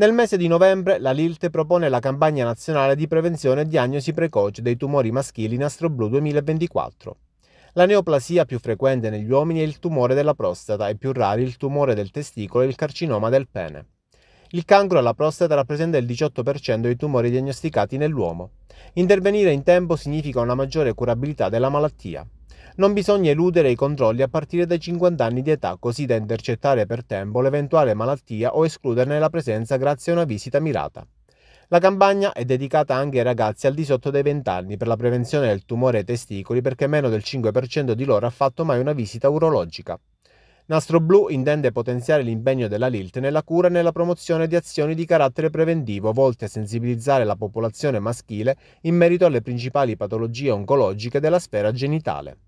Nel mese di novembre la LILT propone la campagna nazionale di prevenzione e diagnosi precoce dei tumori maschili Nastro Blu 2024. La neoplasia più frequente negli uomini è il tumore della prostata e più rari il tumore del testicolo e il carcinoma del pene. Il cancro alla prostata rappresenta il 18% dei tumori diagnosticati nell'uomo. Intervenire in tempo significa una maggiore curabilità della malattia. Non bisogna eludere i controlli a partire dai 50 anni di età, così da intercettare per tempo l'eventuale malattia o escluderne la presenza grazie a una visita mirata. La campagna è dedicata anche ai ragazzi al di sotto dei 20 anni per la prevenzione del tumore ai testicoli perché meno del 5% di loro ha fatto mai una visita urologica. Nastro Blu intende potenziare l'impegno della LILT nella cura e nella promozione di azioni di carattere preventivo volte a sensibilizzare la popolazione maschile in merito alle principali patologie oncologiche della sfera genitale.